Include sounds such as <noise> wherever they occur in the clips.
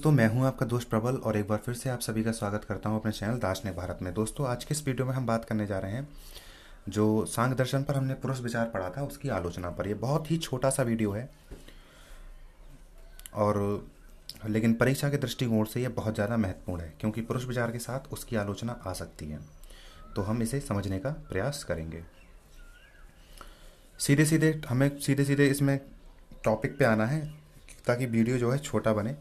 दोस्तों मैं हूं आपका दोस्त प्रबल और एक बार फिर से आप सभी का स्वागत करता हूं अपने चैनल दार्शनिक भारत में दोस्तों आज के इस वीडियो में हम बात करने जा रहे हैं जो सांग दर्शन पर हमने पुरुष विचार पढ़ा था उसकी आलोचना पर यह बहुत ही छोटा सा वीडियो है और लेकिन परीक्षा के दृष्टिकोण से यह बहुत ज़्यादा महत्वपूर्ण है क्योंकि पुरुष विचार के साथ उसकी आलोचना आ सकती है तो हम इसे समझने का प्रयास करेंगे सीधे सीधे हमें सीधे सीधे इसमें टॉपिक पे आना है ताकि वीडियो जो है छोटा बने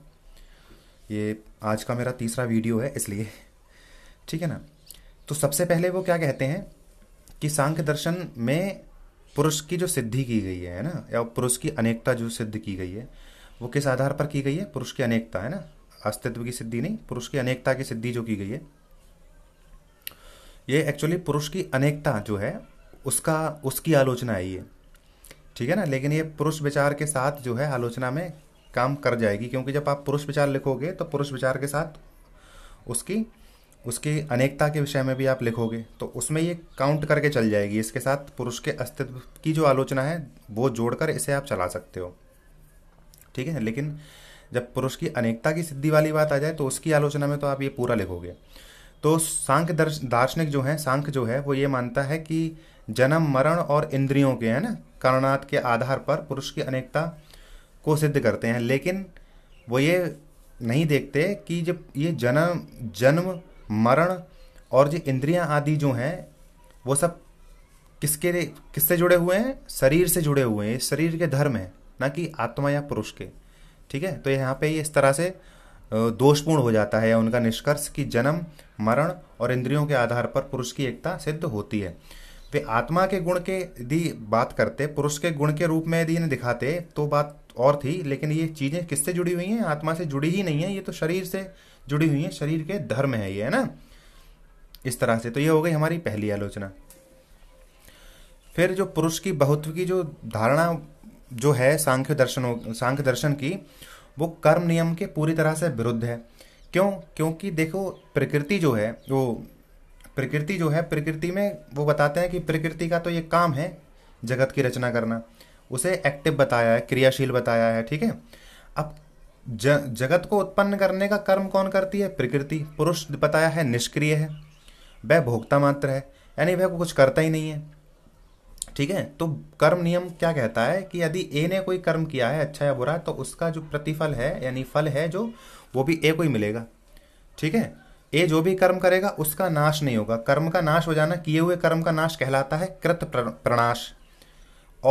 ये आज का मेरा तीसरा वीडियो है इसलिए ठीक है ना तो सबसे पहले वो क्या कहते हैं कि सांख्य दर्शन में पुरुष की जो सिद्धि की गई है ना या पुरुष की अनेकता जो सिद्ध की गई है वो किस आधार पर की गई है पुरुष की अनेकता है ना अस्तित्व की सिद्धि नहीं पुरुष की अनेकता की सिद्धि जो की गई है ये एक्चुअली पुरुष की अनेकता जो है उसका उसकी आलोचना है ये ठीक है ना लेकिन ये पुरुष विचार के साथ जो है आलोचना में काम कर जाएगी क्योंकि जब आप पुरुष विचार लिखोगे तो पुरुष विचार के साथ उसकी उसकी अनेकता के विषय में भी आप लिखोगे तो उसमें ये काउंट करके चल जाएगी इसके साथ पुरुष के अस्तित्व की जो आलोचना है वो जोड़कर इसे आप चला सकते हो ठीक है लेकिन जब पुरुष की अनेकता की सिद्धि वाली बात आ जाए तो उसकी आलोचना में तो आप ये पूरा लिखोगे तो सांख्य दार्शनिक जो है सांख्य जो है वो ये मानता है कि जन्म मरण और इंद्रियों के है ना कारणात् के आधार पर पुरुष की अनेकता को सिद्ध करते हैं लेकिन वो ये नहीं देखते कि जब ये जन्म जन्म मरण और जो इंद्रियां आदि जो हैं वो सब किसके किससे जुड़े हुए हैं शरीर से जुड़े हुए हैं शरीर के धर्म हैं ना कि आत्मा या पुरुष के ठीक है तो यहाँ पे ये इस तरह से दोषपूर्ण हो जाता है या उनका निष्कर्ष कि जन्म मरण और इंद्रियों के आधार पर पुरुष की एकता सिद्ध होती है वे आत्मा के गुण के यदि बात करते पुरुष के गुण के रूप में यदि इन्हें दिखाते तो बात और थी लेकिन ये चीज़ें किससे जुड़ी हुई हैं आत्मा से जुड़ी ही नहीं है ये तो शरीर से जुड़ी हुई है शरीर के धर्म है ये है ना इस तरह से तो ये हो गई हमारी पहली आलोचना फिर जो पुरुष की बहुत्व की जो धारणा जो है सांख्य दर्शन सांख्य दर्शन की वो कर्म नियम के पूरी तरह से विरुद्ध है क्यों क्योंकि देखो प्रकृति जो है वो प्रकृति जो है प्रकृति में वो बताते हैं कि प्रकृति का तो ये काम है जगत की रचना करना उसे एक्टिव बताया है क्रियाशील बताया है ठीक है अब ज, जगत को उत्पन्न करने का कर्म कौन करती है प्रकृति पुरुष बताया है निष्क्रिय है वह भोक्ता मात्र है यानी वह कुछ करता ही नहीं है ठीक है तो कर्म नियम क्या कहता है कि यदि ए ने कोई कर्म किया है अच्छा या बुरा तो उसका जो प्रतिफल है यानी फल है जो वो भी ए को ही मिलेगा ठीक है ये जो भी कर्म करेगा उसका नाश नहीं होगा कर्म का नाश हो जाना किए हुए कर्म का नाश कहलाता है कृत प्रणाश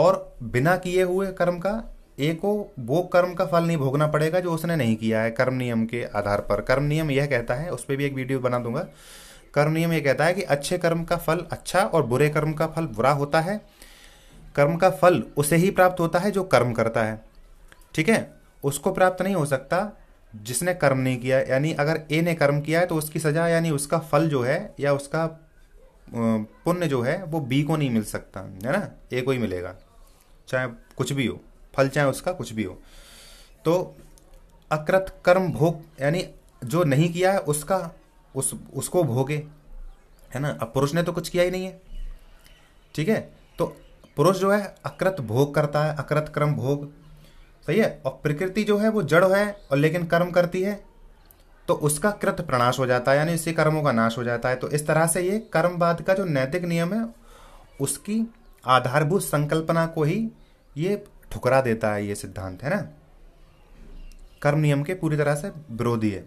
और बिना किए हुए कर्म का ए को वो कर्म का फल नहीं भोगना पड़ेगा जो उसने नहीं किया है कर्म नियम के आधार पर कर्म नियम यह कहता है उस पर भी एक वीडियो बना दूंगा कर्म नियम यह कहता है कि अच्छे कर्म का फल अच्छा और बुरे कर्म का फल बुरा होता है कर्म का फल उसे ही प्राप्त होता है जो कर्म करता है ठीक है उसको प्राप्त नहीं हो सकता जिसने कर्म नहीं किया यानी अगर ए ने कर्म किया है तो उसकी सजा यानी उसका फल जो है या उसका पुण्य जो है वो बी को नहीं मिल सकता है ना ए को ही मिलेगा चाहे कुछ भी हो फल चाहे उसका कुछ भी हो तो अकृत कर्म भोग यानी जो नहीं किया है उसका उस उसको भोगे है ना अब पुरुष ने तो कुछ किया ही नहीं है ठीक है तो पुरुष जो है अकृत भोग करता है अकृत कर्म भोग सही है और प्रकृति जो है वो जड़ है और लेकिन कर्म करती है तो उसका कृत प्रणाश हो जाता है यानी इससे कर्मों का नाश हो जाता है तो इस तरह से ये कर्मवाद का जो नैतिक नियम है उसकी आधारभूत संकल्पना को ही ये ठुकरा देता है ये सिद्धांत है ना कर्म नियम के पूरी तरह से विरोधी है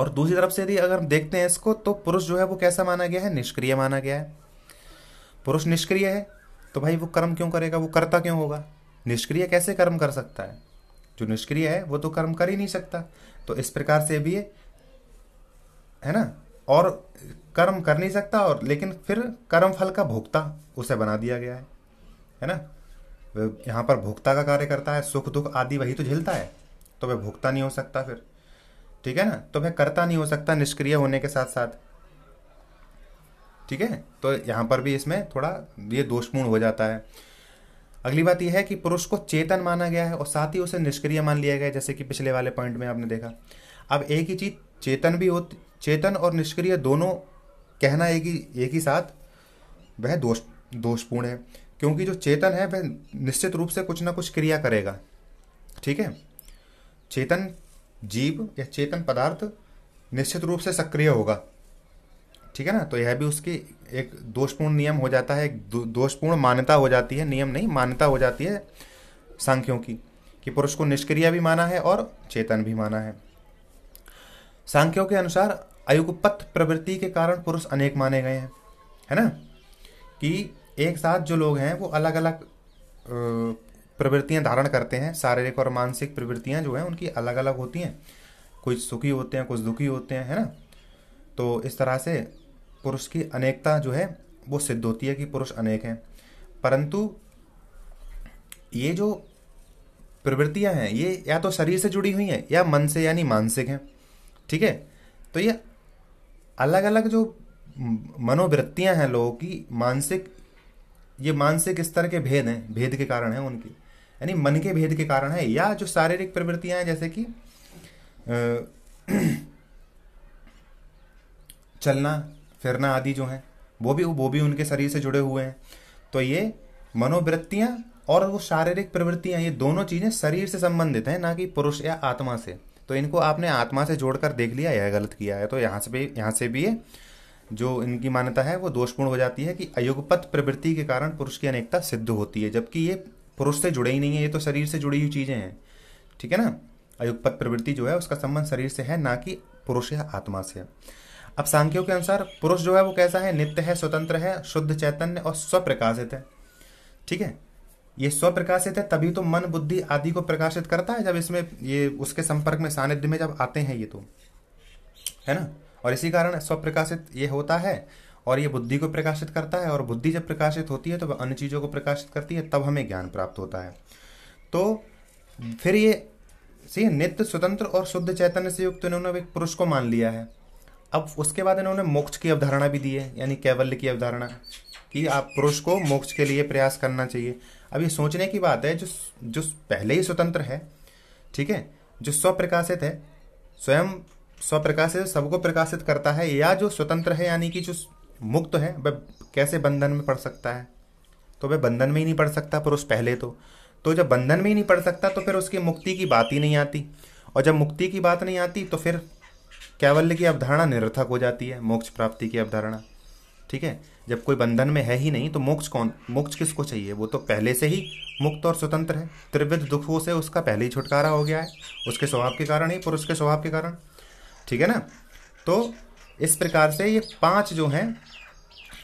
और दूसरी तरफ से यदि अगर हम देखते हैं इसको तो पुरुष जो है वो कैसा माना गया है निष्क्रिय माना गया है पुरुष निष्क्रिय है तो भाई वो कर्म क्यों करेगा वो करता क्यों होगा निष्क्रिय कैसे कर्म कर सकता है जो निष्क्रिय है वो तो कर्म कर ही नहीं सकता तो इस प्रकार से भी है ना और कर्म कर नहीं सकता और लेकिन फिर कर्म फल का भोक्ता उसे बना दिया गया है है ना यहाँ पर भोक्ता का कार्य करता है सुख दुख आदि वही तो झेलता है तो वह भोक्ता नहीं हो सकता फिर ठीक है ना तो वह करता नहीं हो सकता निष्क्रिय होने के साथ साथ ठीक है तो यहाँ पर भी इसमें थोड़ा ये दोषपूर्ण हो जाता है अगली बात यह है कि पुरुष को चेतन माना गया है और साथ ही उसे निष्क्रिय मान लिया गया है जैसे कि पिछले वाले पॉइंट में आपने देखा अब एक ही चीज चेतन भी होती चेतन और निष्क्रिय दोनों कहना एक ही एक ही साथ वह दोष दोषपूर्ण है क्योंकि जो चेतन है वह निश्चित रूप से कुछ ना कुछ क्रिया करेगा ठीक है चेतन जीव या चेतन पदार्थ निश्चित रूप से सक्रिय होगा ठीक है ना तो यह भी उसकी एक दोषपूर्ण नियम हो जाता है दोषपूर्ण मान्यता हो जाती है नियम नहीं मान्यता हो जाती है सांख्यों की कि पुरुष को निष्क्रिय भी माना है और चेतन भी माना है सांख्यों के अनुसार अयुगपथ प्रवृत्ति के कारण पुरुष अनेक माने गए हैं है ना कि एक साथ जो लोग हैं वो अलग अलग प्रवृत्तियां धारण करते हैं शारीरिक और मानसिक प्रवृत्तियां जो हैं उनकी अलग अलग होती हैं कुछ सुखी होते हैं कुछ दुखी होते हैं है ना तो इस तरह से पुरुष की अनेकता जो है वो सिद्ध होती है कि पुरुष अनेक हैं परंतु ये जो प्रवृत्तियां हैं ये या तो शरीर से जुड़ी हुई हैं या मन से यानी मानसिक हैं ठीक है तो ये अलग अलग जो मनोवृत्तियां हैं लोगों की मानसिक ये मानसिक स्तर के भेद हैं भेद के कारण हैं उनकी यानी मन के भेद के कारण है या जो शारीरिक प्रवृत्तियां हैं जैसे कि <clears throat> चलना फिरना आदि जो हैं वो भी वो भी उनके शरीर से जुड़े हुए हैं तो ये मनोवृत्तियाँ और वो शारीरिक प्रवृत्तियाँ ये दोनों चीज़ें शरीर से संबंधित हैं ना कि पुरुष या आत्मा से तो इनको आपने आत्मा से जोड़कर देख लिया यह गलत किया है तो यहाँ से भी यहाँ से भी ये जो इनकी मान्यता है वो दोषपूर्ण हो जाती है कि अयुगपत प्रवृत्ति के कारण पुरुष की अनेकता सिद्ध होती है जबकि ये पुरुष से जुड़े ही नहीं है ये तो शरीर से जुड़ी हुई चीज़ें हैं ठीक है ना अयुगपत प्रवृत्ति जो है उसका संबंध शरीर से है ना कि पुरुष या आत्मा से अब सांख्यों के अनुसार पुरुष जो है वो कैसा है नित्य है स्वतंत्र है शुद्ध चैतन्य और स्वप्रकाशित है ठीक है ये स्वप्रकाशित है तभी तो मन बुद्धि आदि को प्रकाशित करता है जब इसमें ये उसके संपर्क में सानिध्य में जब आते हैं ये तो है ना और इसी कारण स्वप्रकाशित ये होता है और ये बुद्धि को प्रकाशित करता है और बुद्धि जब प्रकाशित होती है तो अन्य चीज़ों को प्रकाशित करती है तब हमें ज्ञान प्राप्त होता है तो फिर ये सी नित्य स्वतंत्र और शुद्ध चैतन्य से युक्त इन्होंने एक पुरुष को मान लिया है अब उसके बाद इन्होंने मोक्ष की अवधारणा भी दी है यानी कैवल्य की अवधारणा कि आप पुरुष को मोक्ष के लिए प्रयास करना चाहिए अब ये सोचने की बात है जो जो पहले ही स्वतंत्र है ठीक है जो स्वप्रकाशित है स्वयं स्वप्रकाशित सबको प्रकाशित करता है या जो स्वतंत्र है यानी कि जो मुक्त है वह कैसे बंधन में पड़ सकता है तो वह बंधन में ही नहीं पड़ सकता पुरुष पहले तो तो जब बंधन में ही नहीं पड़ सकता तो फिर उसकी मुक्ति की बात ही नहीं आती और जब मुक्ति की बात नहीं आती तो फिर कैवल्य की अवधारणा निरर्थक हो जाती है मोक्ष प्राप्ति की अवधारणा ठीक है जब कोई बंधन में है ही नहीं तो मोक्ष कौन मोक्ष किसको चाहिए वो तो पहले से ही मुक्त और स्वतंत्र है त्रिविध दुखों से उसका पहले ही छुटकारा हो गया है उसके स्वभाव के कारण ही पुरुष के स्वभाव के कारण ठीक है ना तो इस प्रकार से ये पांच जो हैं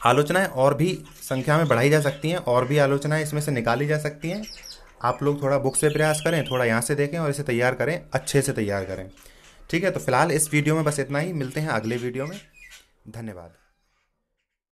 आलोचनाएं और भी संख्या में बढ़ाई जा सकती हैं और भी आलोचनाएं इसमें से निकाली जा सकती हैं आप लोग थोड़ा बुक से प्रयास करें थोड़ा यहाँ से देखें और इसे तैयार करें अच्छे से तैयार करें ठीक है तो फिलहाल इस वीडियो में बस इतना ही मिलते हैं अगले वीडियो में धन्यवाद